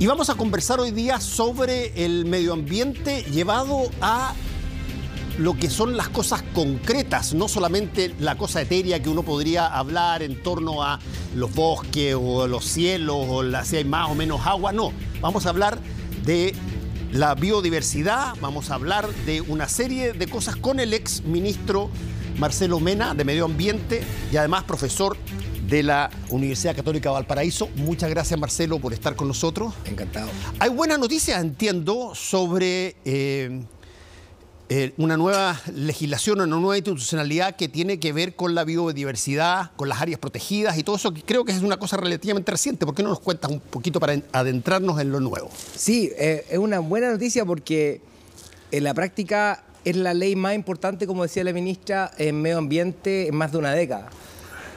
Y vamos a conversar hoy día sobre el medio ambiente llevado a lo que son las cosas concretas, no solamente la cosa etérea que uno podría hablar en torno a los bosques o los cielos o si hay más o menos agua, no. Vamos a hablar de la biodiversidad, vamos a hablar de una serie de cosas con el ex ministro Marcelo Mena de Medio Ambiente y además profesor de la Universidad Católica de Valparaíso. Muchas gracias, Marcelo, por estar con nosotros. Encantado. Hay buenas noticias, entiendo, sobre eh, eh, una nueva legislación, una nueva institucionalidad que tiene que ver con la biodiversidad, con las áreas protegidas y todo eso, creo que es una cosa relativamente reciente. ¿Por qué no nos cuentas un poquito para adentrarnos en lo nuevo? Sí, eh, es una buena noticia porque en la práctica es la ley más importante, como decía la ministra, en medio ambiente en más de una década.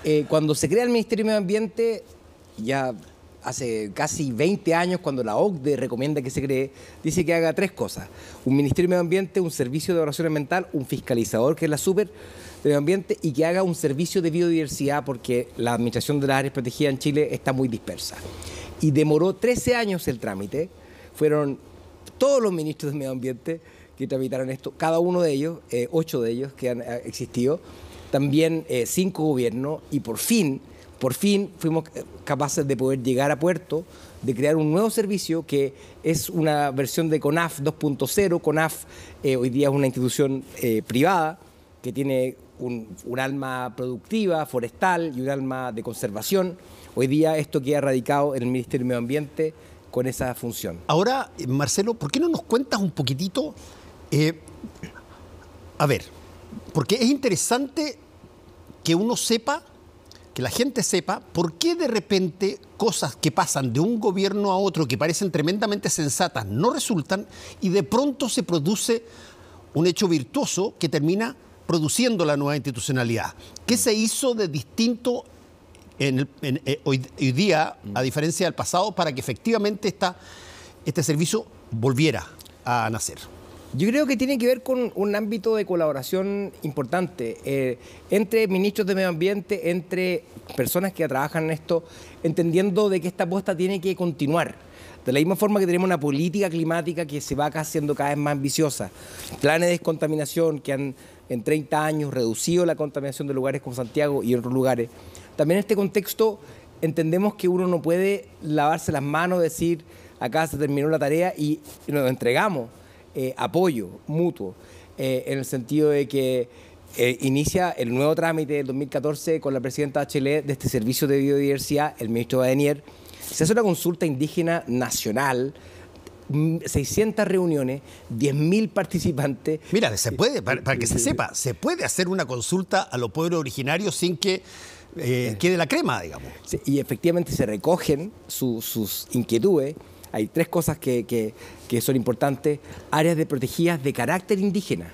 Eh, cuando se crea el Ministerio de Medio Ambiente, ya hace casi 20 años, cuando la OCDE recomienda que se cree, dice que haga tres cosas. Un Ministerio de Medio Ambiente, un servicio de evaluación ambiental, un fiscalizador, que es la super de medio ambiente, y que haga un servicio de biodiversidad, porque la administración de las áreas protegidas en Chile está muy dispersa. Y demoró 13 años el trámite. Fueron todos los ministros de medio ambiente que tramitaron esto, cada uno de ellos, eh, ocho de ellos que han eh, existido también eh, cinco gobiernos y por fin, por fin fuimos capaces de poder llegar a puerto, de crear un nuevo servicio que es una versión de CONAF 2.0. CONAF eh, hoy día es una institución eh, privada que tiene un, alma productiva, forestal y un alma de conservación. Hoy día esto queda radicado en el Ministerio de Medio Ambiente con esa función. Ahora, Marcelo, ¿por qué no nos cuentas un poquitito? a ver, porque es interesante que uno sepa, que la gente sepa, por qué de repente cosas que pasan de un gobierno a otro que parecen tremendamente sensatas no resultan y de pronto se produce un hecho virtuoso que termina produciendo la nueva institucionalidad. ¿Qué se hizo de distinto eh, hoy, día, a diferencia del pasado, para que efectivamente este servicio volviera a nacer? Yo creo que tiene que ver con un ámbito de colaboración importante eh, entre ministros de medio ambiente, entre personas que trabajan en esto, entendiendo de que esta apuesta tiene que continuar. De la misma forma que tenemos una política climática que se va haciendo cada vez más ambiciosa, planes de descontaminación que han en 30 años reducido la contaminación de lugares como Santiago y otros lugares. También en este contexto entendemos que uno no puede lavarse las manos, decir, acá se terminó la tarea y nos entregamos. Eh, apoyo mutuo, eh, en el sentido de que eh, inicia el nuevo trámite del 2014 con la presidenta Chile de este Servicio de Biodiversidad, el ministro Badenier. Se hace una consulta indígena nacional 600 mm, reuniones, 10.000 participantes. Mira, se puede, para, que se sepa, se puede hacer una consulta a los pueblos originarios sin que quede la crema, digamos. y efectivamente se recogen sus inquietudes hay tres cosas que, son importantes. Áreas de protegidas de carácter indígena,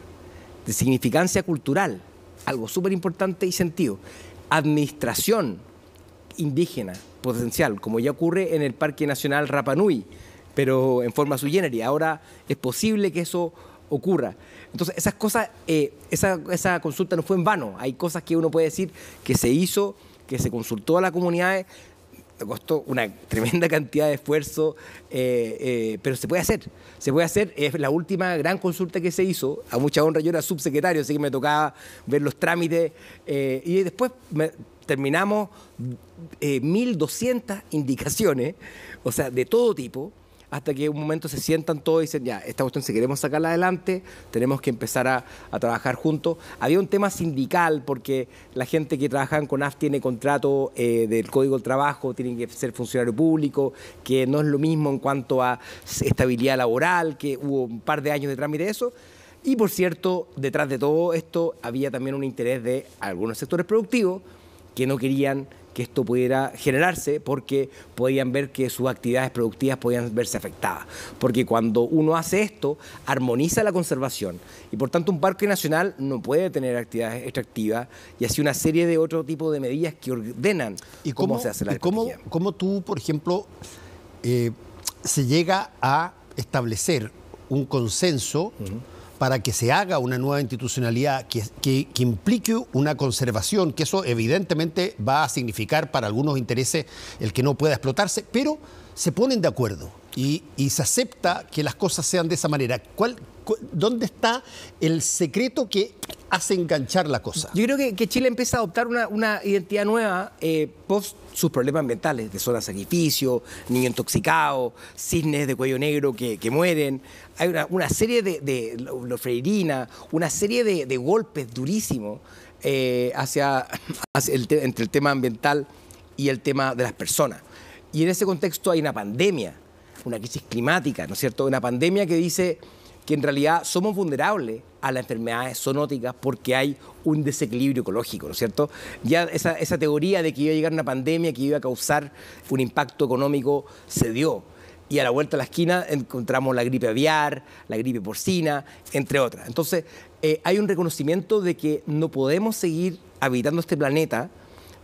de significancia cultural, algo súper importante y sentido. Administración indígena potencial, como ya ocurre en el Parque Nacional Rapanui, pero en forma sui generis. Ahora es posible que eso ocurra. Entonces, esas cosas, eh, esa, esa, consulta no fue en vano. Hay cosas que uno puede decir que se hizo, que se consultó a las comunidades, costó una tremenda cantidad de esfuerzo, eh, eh, pero se puede hacer. Se puede hacer. Es la última gran consulta que se hizo. A mucha honra, yo era subsecretario, así que me tocaba ver los trámites. Eh, y después terminamos 1.200 indicaciones, o sea, de todo tipo hasta que un momento se sientan todos y dicen, ya, esta cuestión si queremos sacarla adelante, tenemos que empezar a, trabajar juntos. Había un tema sindical, porque la gente que trabaja con AF tiene contrato eh, del Código del Trabajo, tienen que ser funcionario público, que no es lo mismo en cuanto a estabilidad laboral, que hubo un par de años de trámite de eso. Y por cierto, detrás de todo esto había también un interés de algunos sectores productivos que no querían que esto pudiera generarse porque podían ver que sus actividades productivas podían verse afectadas. Porque cuando uno hace esto, armoniza la conservación y por tanto un parque nacional no puede tener actividades extractivas y así una serie de otro tipo de medidas que ordenan cómo, se hace la ¿y cómo, tú, por ejemplo, eh, se llega a establecer un consenso para que se haga una nueva institucionalidad que, implique una conservación, que eso evidentemente va a significar para algunos intereses el que no pueda explotarse, pero se ponen de acuerdo y, y se acepta que las cosas sean de esa manera. ¿Cuál, ¿Dónde está el secreto que hace enganchar la cosa? Yo creo que, Chile empieza a adoptar una, identidad nueva eh, post sus problemas ambientales, de zona de sacrificio, niño intoxicado, cisnes de cuello negro que, mueren. Hay una, serie de, de, una serie de, golpes durísimos eh, hacia, entre el tema ambiental y el tema de las personas. Y en ese contexto hay una pandemia, una crisis climática, ¿no es cierto? Una pandemia que dice que en realidad somos vulnerables a las enfermedades zoonóticas porque hay un desequilibrio ecológico, ¿no es cierto? Ya esa, teoría de que iba a llegar una pandemia que iba a causar un impacto económico se dio y a la vuelta de la esquina encontramos la gripe aviar, la gripe porcina, entre otras. Entonces, eh, hay un reconocimiento de que no podemos seguir habitando este planeta,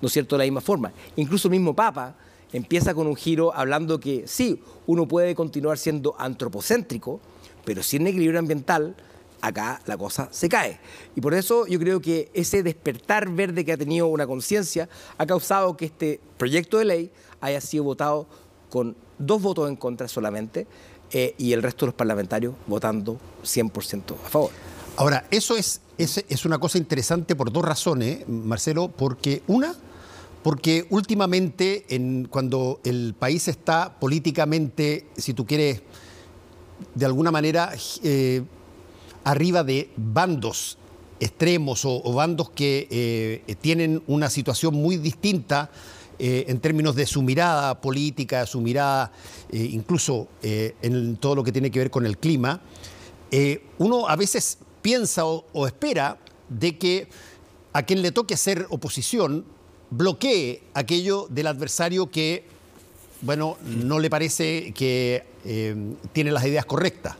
¿no es cierto?, de la misma forma. Incluso el mismo Papa empieza con un giro hablando que sí, uno puede continuar siendo antropocéntrico, pero sin equilibrio ambiental, acá la cosa se cae. Y por eso yo creo que ese despertar verde que ha tenido una conciencia ha causado que este proyecto de ley haya sido votado con dos votos en contra solamente eh, y el resto de los parlamentarios votando 100% a favor. Ahora, eso es, es, es, una cosa interesante por dos razones, Marcelo, porque una, porque últimamente en, cuando el país está políticamente, si tú quieres, de alguna manera eh, arriba de bandos extremos o, bandos que eh, tienen una situación muy distinta eh, en términos de su mirada política, su mirada incluso en todo lo que tiene que ver con el clima, uno a veces piensa o espera de que a quien le toque hacer oposición bloquee aquello del adversario que, bueno, no le parece que eh, tiene las ideas correctas.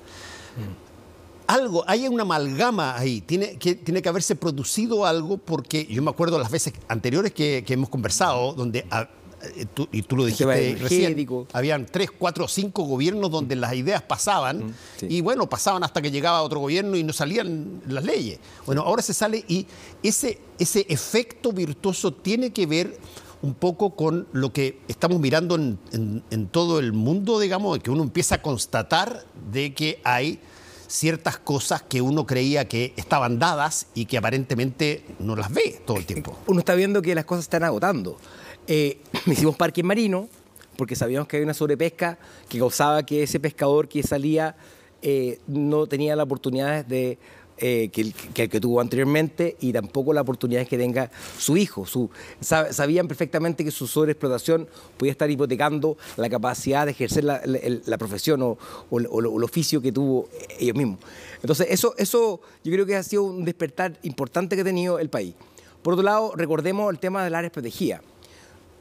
Algo, hay una amalgama ahí, tiene que, tiene que haberse producido algo porque yo me acuerdo las veces anteriores que, hemos conversado, donde ah, eh, y tú lo dijiste recién, habían tres, cuatro o cinco gobiernos donde las ideas pasaban mm, y bueno, pasaban hasta que llegaba otro gobierno y no salían las leyes. Bueno, ahora se sale y ese, ese efecto virtuoso tiene que ver un poco con lo que estamos mirando en, todo el mundo, digamos, que uno empieza a constatar de que hay ciertas cosas que uno creía que estaban dadas y que aparentemente no las ve todo el tiempo. Uno está viendo que las cosas están agotando. Eh, hicimos parque marino porque sabíamos que había una sobrepesca que causaba que ese pescador que salía eh, no tenía la oportunidad de eh, que, el, que, tuvo anteriormente y tampoco la oportunidad que tenga su hijo. Su, sabían perfectamente que su sobreexplotación podía estar hipotecando la capacidad de ejercer la, profesión o, o, el oficio que tuvo eh, ellos mismos. Entonces, eso, eso yo creo que ha sido un despertar importante que ha tenido el país. Por otro lado, recordemos el tema de la áreas protegidas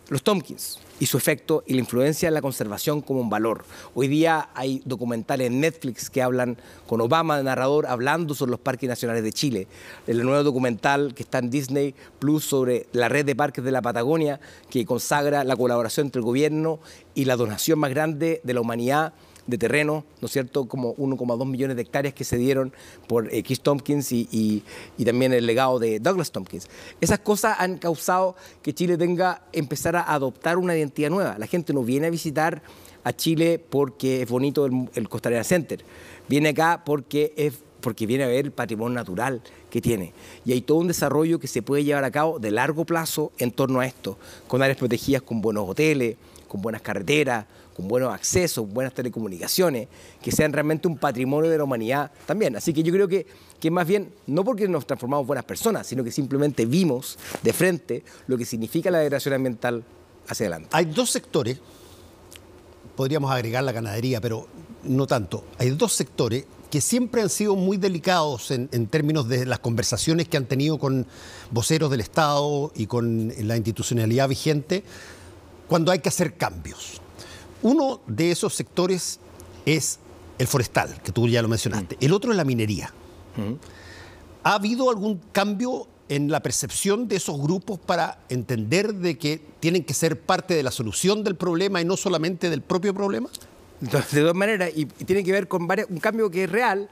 los Tompkins y su efecto y la influencia en la conservación como un valor. Hoy día hay documentales en Netflix que hablan con Obama de narrador hablando sobre los parques nacionales de Chile. El nuevo documental que está en Disney Plus sobre la red de parques de la Patagonia que consagra la colaboración entre el gobierno y la donación más grande de la humanidad de terreno, ¿no es cierto? Como 1,2 millones de hectáreas que se dieron por X. Eh, Tompkins y, también el legado de Douglas Tompkins. Esas cosas han causado que Chile tenga, empezar a adoptar una identidad nueva. La gente no viene a visitar a Chile porque es bonito el, el Center. Viene acá porque es porque viene a ver el patrimonio natural que tiene. Y hay todo un desarrollo que se puede llevar a cabo de largo plazo en torno a esto, con áreas protegidas, con buenos hoteles, con buenas carreteras, con buenos accesos, buenas telecomunicaciones, que sean realmente un patrimonio de la humanidad también. Así que yo creo que, más bien, no porque nos transformamos buenas personas, sino que simplemente vimos de frente lo que significa la degradación ambiental hacia adelante. Hay dos sectores, podríamos agregar la ganadería, pero no tanto. Hay dos sectores que siempre han sido muy delicados en, en, términos de las conversaciones que han tenido con voceros del Estado y con la institucionalidad vigente cuando hay que hacer cambios. Uno de esos sectores es el forestal, que tú ya lo mencionaste. El otro es la minería. ¿Ha habido algún cambio en la percepción de esos grupos para entender de que tienen que ser parte de la solución del problema y no solamente del propio problema? De dos maneras, y tiene que ver con un cambio que es real.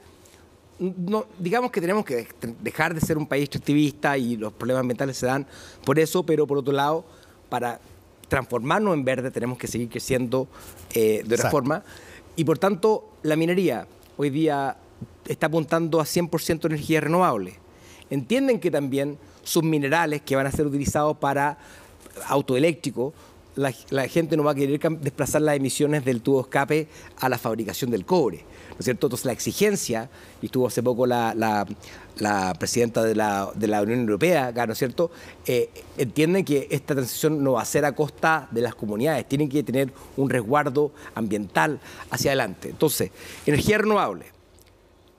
No, digamos que tenemos que dejar de ser un país extractivista y los problemas ambientales se dan por eso, pero por otro lado, para transformarnos en verde, tenemos que seguir creciendo eh, de otra forma. Y por tanto, la minería hoy día está apuntando a 100% energía renovable. Entienden que también sus minerales que van a ser utilizados para autoeléctrico, la gente no va a querer desplazar las emisiones del tubo escape a la fabricación del cobre cierto? Entonces la exigencia, y estuvo hace poco la, presidenta de la, Unión Europea acá, ¿no cierto? Eh, entienden que esta transición no va a ser a costa de las comunidades, tienen que tener un resguardo ambiental hacia adelante. Entonces, energía renovable,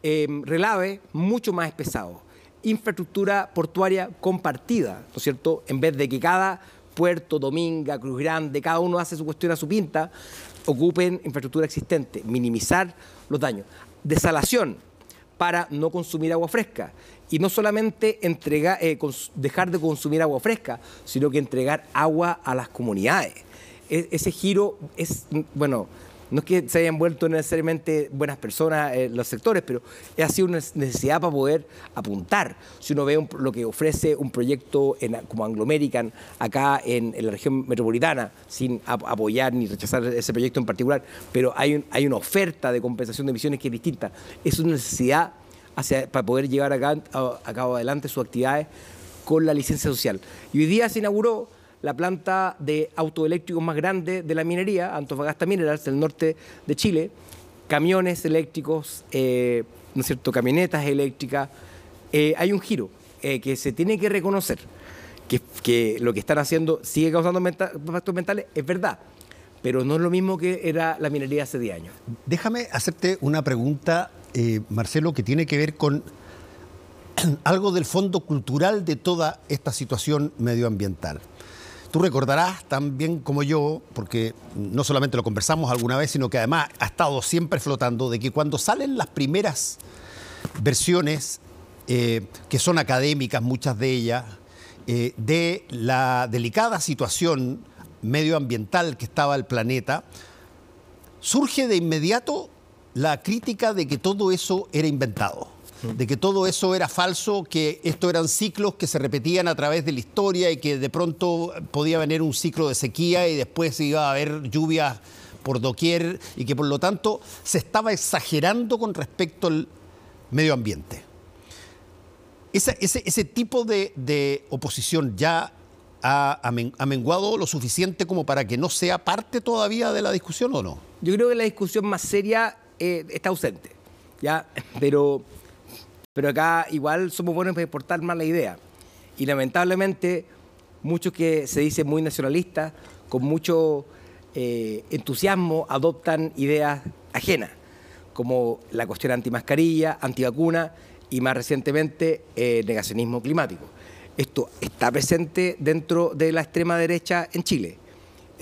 eh, relave mucho más pesado, infraestructura portuaria compartida, ¿no es cierto? En vez de que cada Puerto, Dominga, Cruz Grande, cada uno hace su cuestión a su pinta, ocupen infraestructura existente, minimizar los daños. Desalación para no consumir agua fresca y no solamente eh, dejar de consumir agua fresca, sino que entregar agua a las comunidades. E-, ese giro es, bueno, no es que se hayan vuelto necesariamente buenas personas en eh, los sectores, pero ha sido una necesidad para poder apuntar. Si uno ve lo que ofrece un proyecto como Anglo American acá en, la región metropolitana, sin apoyar ni rechazar ese proyecto en particular, pero hay, una oferta de compensación de emisiones que es distinta. Es una necesidad para poder llevar a cabo adelante sus actividades con la licencia social. Y hoy día se inauguró la planta de autoeléctricos más grande de la minería, Antofagasta Minerals, del norte de Chile, camiones eléctricos, eh, ¿no es cierto?, camionetas eléctricas. Eh, hay un giro eh, que se tiene que reconocer, que, lo que están haciendo sigue causando impactos mentales, es verdad, pero no es lo mismo que era la minería hace 10 años. Déjame hacerte una pregunta, Marcelo, que tiene que ver con algo del fondo cultural de toda esta situación medioambiental. Tú recordarás también como yo, porque no solamente lo conversamos alguna vez, sino que además ha estado siempre flotando, de que cuando salen las primeras versiones, eh, que son académicas muchas de ellas, eh, de la delicada situación medioambiental que estaba el planeta, surge de inmediato la crítica de que todo eso era inventado de que todo eso era falso, que esto eran ciclos que se repetían a través de la historia y que de pronto podía venir un ciclo de sequía y después iba a haber lluvias por doquier y que por lo tanto se estaba exagerando con respecto al medio ambiente. Ese, ese, tipo de, oposición ya ha, menguado lo suficiente como para que no sea parte todavía de la discusión o no? Yo creo que la discusión más seria eh, está ausente, ¿ya? pero pero acá igual somos buenos para exportar más la idea. Y lamentablemente, muchos que se dicen muy nacionalistas, con mucho eh, entusiasmo, adoptan ideas ajenas, como la cuestión antimascarilla, antivacuna y más recientemente eh, negacionismo climático. Esto está presente dentro de la extrema derecha en Chile.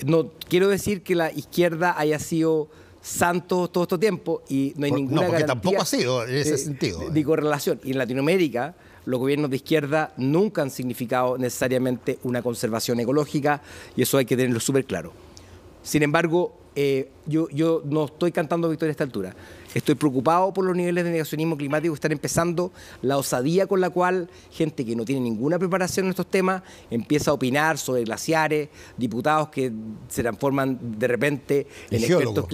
No quiero decir que la izquierda haya sido santos todo este tiempo y no hay ninguna no, porque garantía, tampoco ha sido en ese sentido. De, correlación. Eh. Y en Latinoamérica los gobiernos de izquierda nunca han significado necesariamente una conservación ecológica y eso hay que tenerlo súper claro. Sin embargo, eh, yo, yo no estoy cantando victoria a esta altura. Estoy preocupado por los niveles de negacionismo climático que están empezando, la osadía con la cual gente que no tiene ninguna preparación en estos temas empieza a opinar sobre glaciares, diputados que se transforman de repente en expertos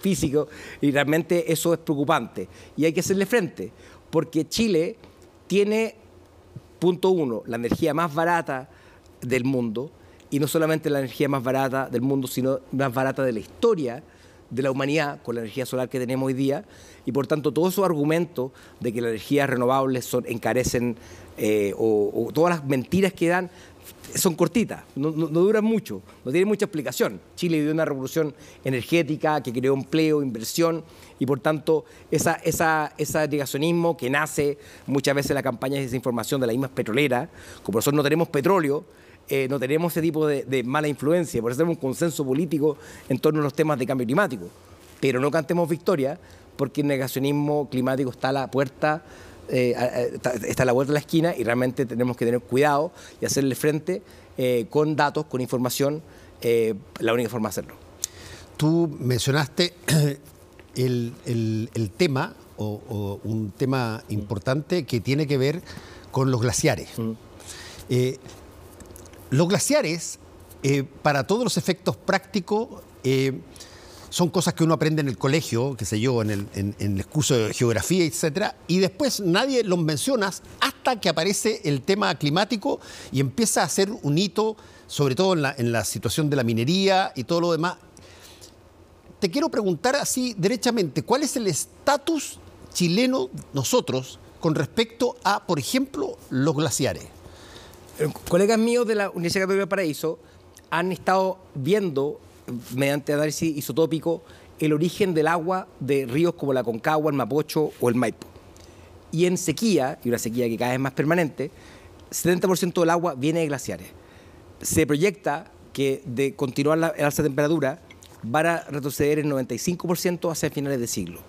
físicos, y realmente eso es preocupante. Y hay que hacerle frente, porque Chile tiene, punto uno, la energía más barata del mundo, y no solamente la energía más barata del mundo, sino más barata de la historia de la humanidad con la energía solar que tenemos hoy día y por tanto todos esos argumentos de que las energías renovables son, encarecen eh, o, todas las mentiras que dan son cortitas, no, duran mucho, no tienen mucha explicación. Chile vivió una revolución energética que creó empleo, inversión y por tanto esa, ese negacionismo que nace muchas veces en la campaña de desinformación de las mismas petroleras, como nosotros no tenemos petróleo, eh, no tenemos ese tipo de, mala influencia, por eso tenemos un consenso político en torno a los temas de cambio climático. Pero no cantemos victoria porque el negacionismo climático está a la puerta, eh, está a la vuelta de la esquina y realmente tenemos que tener cuidado y hacerle frente eh, con datos, con información, la única forma de hacerlo. Tú mencionaste el, tema o, un tema importante que tiene que ver con los glaciares. Mm. Los glaciares, eh, para todos los efectos prácticos, eh, son cosas que uno aprende en el colegio, qué sé yo, en el, curso de geografía, etcétera, y después nadie los menciona hasta que aparece el tema climático y empieza a ser un hito, sobre todo en la situación de la minería y todo lo demás. Te quiero preguntar así derechamente, ¿cuál es el estatus chileno nosotros con respecto a, por ejemplo, los glaciares? Eh, colegas míos de la Universidad Católica de Paraíso han estado viendo, eh, mediante análisis isotópico, el origen del agua de ríos como la Concagua, el Mapocho o el Maipo. Y en sequía, y una sequía que cada vez es más permanente, 70% del agua viene de glaciares. Se proyecta que de continuar la, alza de temperatura van a retroceder el 95% hacia finales de siglo.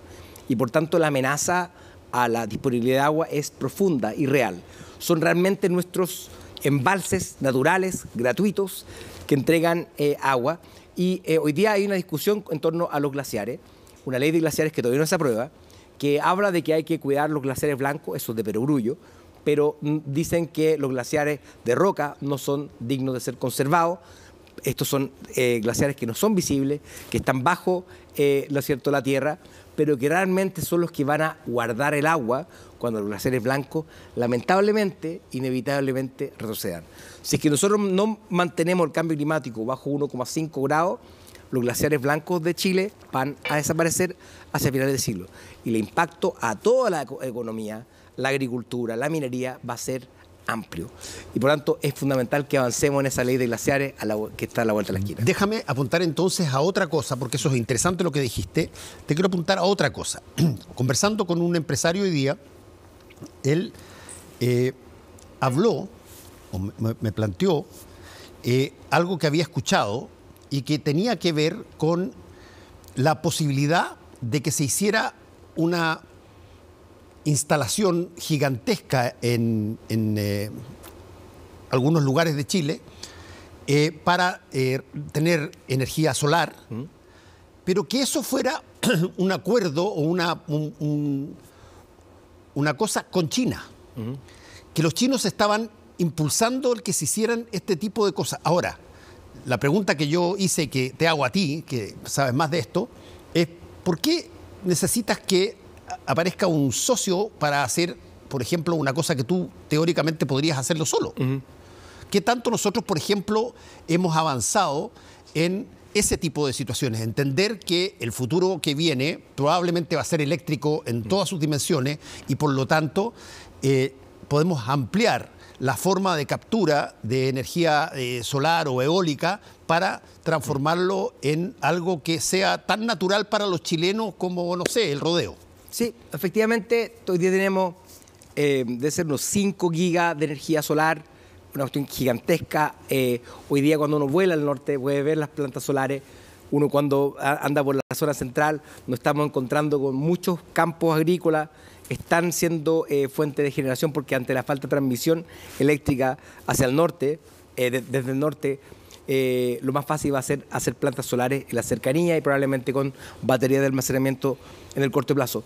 Y por tanto la amenaza a la disponibilidad de agua es profunda y real. Son realmente nuestros embalses naturales, gratuitos, que entregan eh, agua. Y eh, hoy día hay una discusión en torno a los glaciares, una ley de glaciares que todavía no se aprueba, que habla de que hay que cuidar los glaciares blancos, esos de perogrullo, pero mm, dicen que los glaciares de roca no son dignos de ser conservados. Estos son eh, glaciares que no son visibles, que están bajo lo cierto, la Tierra, pero que realmente son los que van a guardar el agua cuando los glaciares blancos, lamentablemente, inevitablemente retrocedan. Si es que nosotros no mantenemos el cambio climático bajo 1,5 grados, los glaciares blancos de Chile van a desaparecer hacia finales del siglo. Y el impacto a toda la economía, la agricultura, la minería, va a ser amplio. Y por tanto, es fundamental que avancemos en esa ley de glaciares que está a la vuelta de la esquina. Déjame apuntar entonces a otra cosa, porque eso es interesante lo que dijiste. Te quiero apuntar a otra cosa. Conversando con un empresario hoy día, él eh, habló, o me, planteó, eh, algo que había escuchado y que tenía que ver con la posibilidad de que se hiciera una instalación gigantesca en, eh, algunos lugares de Chile eh, para eh, tener energía solar, mm. pero que eso fuera un acuerdo o una, una cosa con China, mm. que los chinos estaban impulsando el que se hicieran este tipo de cosas. Ahora, la pregunta que yo hice, que te hago a ti, que sabes más de esto, es ¿por qué necesitas que aparezca un socio para hacer, por ejemplo, una cosa que tú teóricamente podrías hacerlo solo. que ¿Qué tanto nosotros, por ejemplo, hemos avanzado en ese tipo de situaciones? Entender que el futuro que viene probablemente va a ser eléctrico en todas sus dimensiones y por lo tanto eh, podemos ampliar la forma de captura de energía eh, solar o eólica para transformarlo en algo que sea tan natural para los chilenos como, no sé, el rodeo. Sí, efectivamente, hoy día tenemos, eh, de ser unos 5 gigas de energía solar, una cuestión gigantesca. Eh, hoy día cuando uno vuela al norte puede ver las plantas solares. Uno cuando anda por la zona central nos estamos encontrando con muchos campos agrícolas están siendo eh, fuente de generación porque ante la falta de transmisión eléctrica hacia el norte, eh, desde el norte, eh, lo más fácil va a ser hacer plantas solares en la cercanía y probablemente con baterías de almacenamiento en el corto plazo.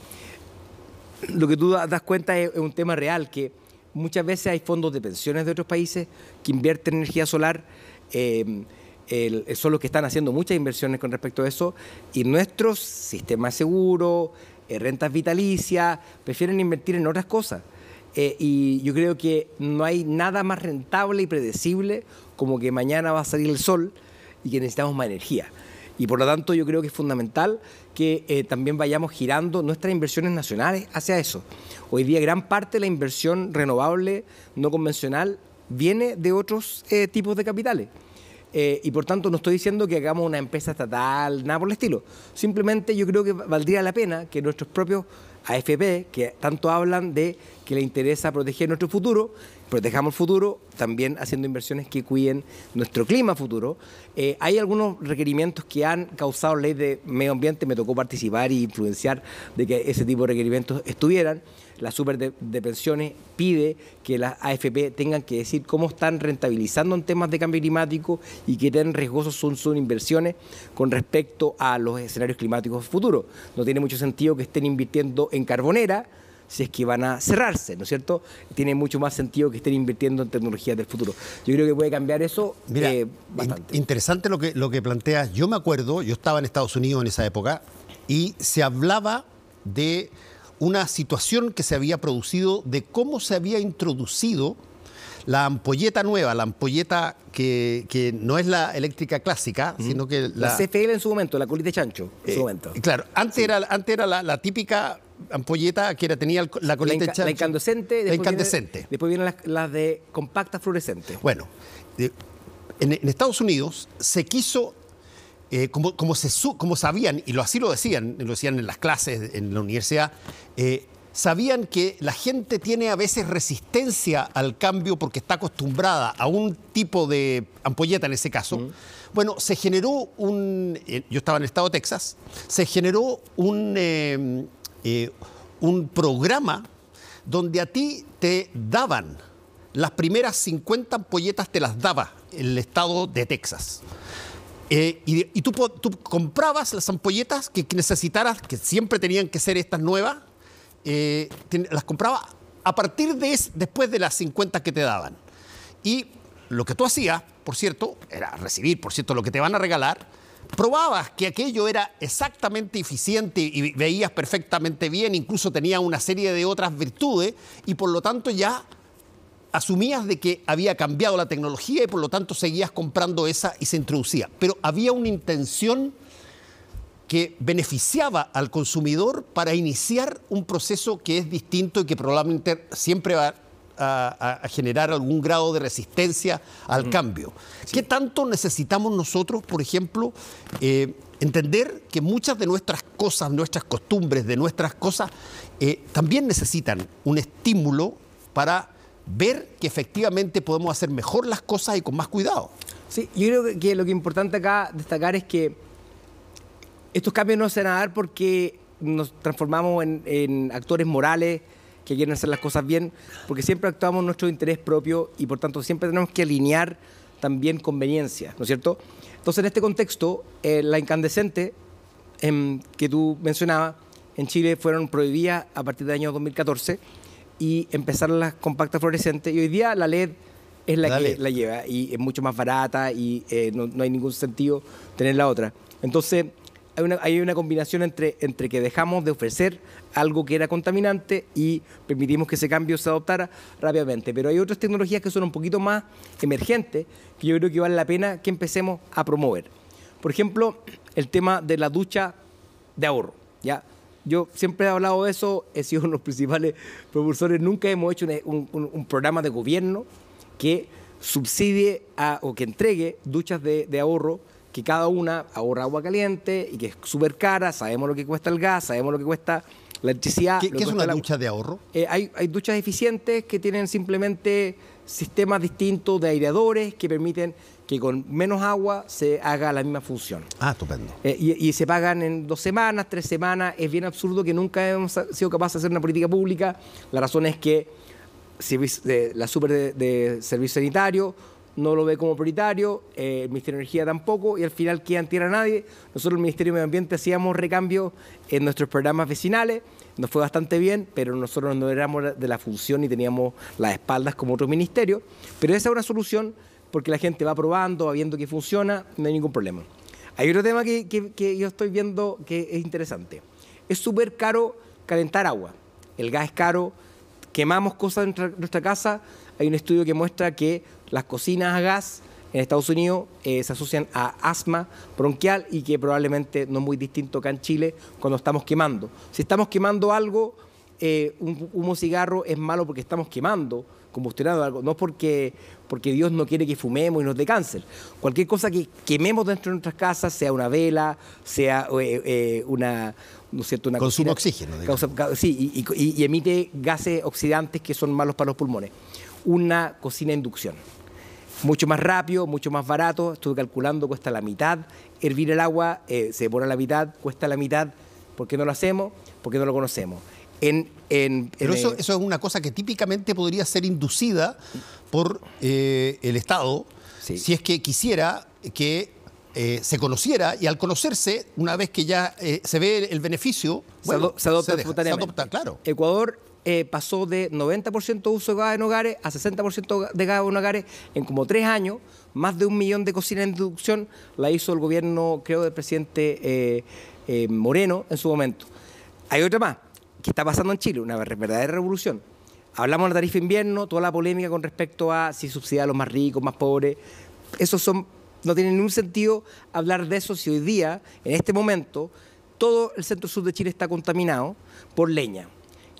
Lo que tú das cuenta es, un tema real, que muchas veces hay fondos de pensiones de otros países que invierten energía solar. Eh, eh, son los que están haciendo muchas inversiones con respecto a eso, y nuestros sistemas seguros, rentas vitalicias, prefieren invertir en otras cosas. Eh, y yo creo que no hay nada más rentable y predecible como que mañana va a salir el sol y que necesitamos más energía. Y por lo tanto yo creo que es fundamental que eh, también vayamos girando nuestras inversiones nacionales hacia eso. Hoy día gran parte de la inversión renovable no convencional viene de otros eh, tipos de capitales. y por tanto no estoy diciendo que hagamos una empresa estatal, nada por el estilo. Simplemente yo creo que valdría la pena que nuestros propios AFP, que tanto hablan de que le interesa proteger nuestro futuro, protejamos el futuro, también haciendo inversiones que cuiden nuestro clima futuro. Eh, hay algunos requerimientos que han causado ley de medio ambiente, me tocó participar e influenciar de que ese tipo de requerimientos estuvieran. La super de, pensiones pide que las AFP tengan que decir cómo están rentabilizando en temas de cambio climático y qué tan riesgosos son sus inversiones con respecto a los escenarios climáticos futuros. No tiene mucho sentido que estén invirtiendo en carbonera si es que van a cerrarse, ¿no es cierto? Tiene mucho más sentido que estén invirtiendo en tecnologías del futuro. Yo creo que puede cambiar eso eh, interesante lo que, lo que planteas. Yo me acuerdo, yo estaba en Estados Unidos en esa época y se hablaba de una situación que se había producido, de cómo se había introducido la ampolleta nueva, la ampolleta que, que, no es la eléctrica clásica, sino que la... La CFL en su momento, la colita de chancho, en su eh, momento. Claro, antes era, antes era la típica ampolleta que tenía la colita la, la incandescente. la incandescente. después vienen las, de compacta fluorescente. Bueno, en, Estados Unidos se quiso eh, como, se, como, sabían, y así lo decían, lo decían en las clases, en la universidad, eh, sabían que la gente tiene a veces resistencia al cambio porque está acostumbrada a un tipo de ampolleta en ese caso. Bueno, se generó un, eh, yo estaba en el estado de Texas, se generó un eh, un programa donde a ti te daban las primeras 50 ampolletas, te las daba el estado de Texas. Eh, y, tú, comprabas las ampolletas que necesitaras, que siempre tenían que ser estas nuevas, eh, las comprabas a partir de después de las 50 que te daban. Y lo que tú hacías, por cierto, era recibir, por cierto, lo que te van a regalar, probabas que aquello era exactamente eficiente y veías perfectamente bien, incluso tenía una serie de otras virtudes y por lo tanto ya asumías de que había cambiado la tecnología y por lo tanto seguías comprando esa y se introducía. Pero había una intención que beneficiaba al consumidor para iniciar un proceso que es distinto y que probablemente siempre va a, generar algún grado de resistencia al mm. cambio. ¿Qué tanto necesitamos nosotros, por ejemplo, eh, entender que muchas de nuestras cosas, nuestras costumbres, de nuestras cosas, eh, también necesitan un estímulo para ver que efectivamente podemos hacer mejor las cosas y con más cuidado? Sí, yo creo que lo que es importante acá destacar es que estos cambios no se van a dar porque nos transformamos en actores morales que quieren hacer las cosas bien, porque siempre actuamos nuestro interés propio y por tanto siempre tenemos que alinear también conveniencias, ¿no es cierto? Entonces, en este contexto, eh, la incandescente em, que tú mencionabas en Chile fueron prohibidas a partir del año 2014 y empezaron las compactas fluorescentes y hoy día la LED es la que la lleva y es mucho más barata y eh, no, no, hay ningún sentido tener la otra. Entonces, hay una, combinación entre, que dejamos de ofrecer algo que era contaminante y permitimos que ese cambio se adoptara rápidamente. Pero hay otras tecnologías que son un poquito más emergentes que yo creo que vale la pena que empecemos a promover. Por ejemplo, el tema de la ducha de ahorro. ¿ya? Yo siempre he hablado de eso, he sido uno de los principales propulsores. Nunca hemos hecho un, programa de gobierno que subsidie o que entregue duchas de ahorro que cada una ahorra agua caliente y que es súper cara, sabemos lo que cuesta el gas, sabemos lo que cuesta la electricidad. ¿Qué, es una ducha de ahorro? Eh, hay, duchas eficientes que tienen simplemente sistemas distintos de aireadores que permiten que con menos agua se haga la misma función. Ah, estupendo. Eh, y, se pagan en dos semanas, tres semanas. Es bien absurdo que nunca hemos sido capaces de hacer una política pública. La razón es que la super de servicio sanitario no lo ve como prioritario, eh, el Ministerio de Energía tampoco, y al final queda en tierra nadie. Nosotros, el Ministerio de Medio Ambiente, hacíamos recambios en nuestros programas vecinales, nos fue bastante bien, pero nosotros no éramos de la función y teníamos las espaldas como otros ministerios. Pero esa es una solución porque la gente va probando, va viendo que funciona, no hay ningún problema. Hay otro tema que, yo estoy viendo que es interesante. Es súper caro calentar agua. El gas es caro, quemamos cosas en nuestra casa. Hay un estudio que muestra que las cocinas a gas en Estados Unidos eh, se asocian a asma bronquial y que probablemente no es muy distinto que en Chile cuando estamos quemando. Si estamos quemando algo, eh, un humo cigarro es malo porque estamos quemando, combustionando algo, no porque, porque Dios no quiere que fumemos y nos dé cáncer. Cualquier cosa que quememos dentro de nuestras casas, sea una vela, sea eh, una, ¿no Una oxígeno. sí, y, y emite gases oxidantes que son malos para los pulmones. Una cocina inducción mucho más rápido, mucho más barato. Estoy calculando, cuesta la mitad. Hervir el agua eh, se pone a la mitad, cuesta la mitad. ¿Por qué no lo hacemos? Porque no lo conocemos. En, en, Pero eso, es una cosa que típicamente podría ser inducida por eh, el Estado si es que quisiera que eh, se conociera y al conocerse, una vez que ya se ve el beneficio, se, adopta, claro. Ecuador eh, pasó de 90% de uso de gas en hogares a 60% de gas en hogares en como tres años. Más de un millón de cocinas en deducción... la hizo el gobierno, creo, del presidente eh, eh, Moreno en su momento. Hay otra más, que está pasando en Chile, una verdadera revolución. Hablamos de la tarifa invierno, toda la polémica con respecto a si subsidiar a los más ricos, más pobres. Esos son, no tiene ningún sentido hablar de eso si hoy día, en este momento, todo el centro sur de Chile está contaminado por leña.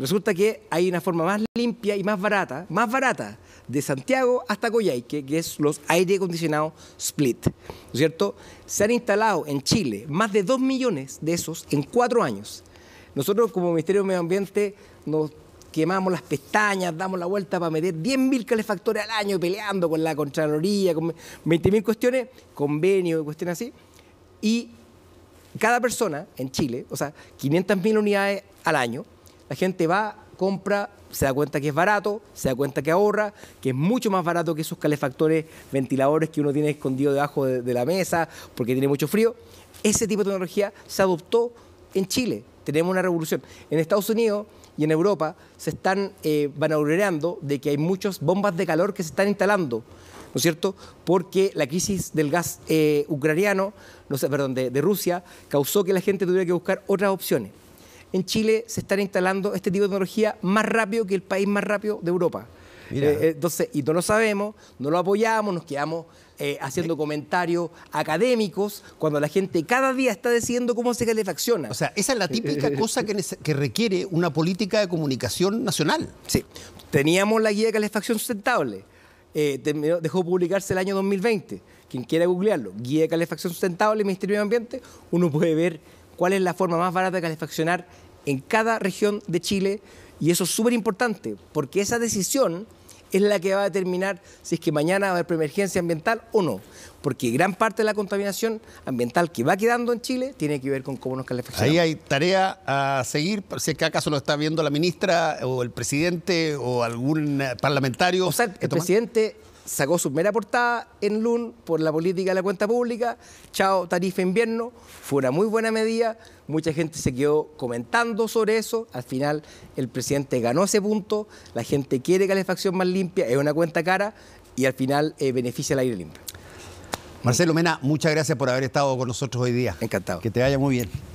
Resulta que hay una forma más limpia y más barata, más barata, de Santiago hasta Coyhaique, que es los aire acondicionado split. es cierto? Se han instalado en Chile más de 2 millones de esos en cuatro años. Nosotros como Ministerio de Medio Ambiente nos quemamos las pestañas, damos la vuelta para meter 10.000 calefactores al año peleando con la Contraloría, con 20.000 cuestiones, convenios, cuestiones así. Y cada persona en Chile, o sea, 500.000 unidades al año, la gente va, compra, se da cuenta que es barato, se da cuenta que ahorra, que es mucho más barato que esos calefactores, ventiladores que uno tiene escondido debajo de, la mesa porque tiene mucho frío. Ese tipo de tecnología se adoptó en Chile. Tenemos una revolución. En Estados Unidos y en Europa se están eh, van de que hay muchas bombas de calor que se están instalando. ¿no es cierto? Porque la crisis del gas eh, ucraniano, no sé, perdón, de Rusia, causó que la gente tuviera que buscar otras opciones en Chile se están instalando este tipo de tecnología más rápido que el país más rápido de Europa. Eh, eh, entonces, y no lo sabemos, no lo apoyamos, nos quedamos eh, haciendo comentarios académicos cuando la gente cada día está decidiendo cómo se calefacciona. O sea, esa es la típica cosa que, requiere una política de comunicación nacional. Sí, teníamos la guía de calefacción sustentable. dejó publicarse el año 2020. Quien quiera googlearlo, Guía de Calefacción Sustentable, Ministerio de Ambiente, uno puede ver cuál es la forma más barata de calefaccionar en cada región de Chile. Y eso es súper importante, porque esa decisión es la que va a determinar si es que mañana va a haber preemergencia ambiental o no. Porque gran parte de la contaminación ambiental que va quedando en Chile tiene que ver con cómo nos calefaccionamos. Ahí hay tarea a seguir, por si es que acaso lo está viendo la ministra o el presidente o algún eh, parlamentario. O sea, el presidente sacó su mera portada en LUN por la política de la cuenta pública, chao, tarifa invierno, fue una muy buena medida, mucha gente se quedó comentando sobre eso, al final el presidente ganó ese punto, la gente quiere calefacción más limpia, es una cuenta cara y al final eh, beneficia el aire limpio. Marcelo Mena, muchas gracias por haber estado con nosotros hoy día. Encantado. Que te vaya muy bien.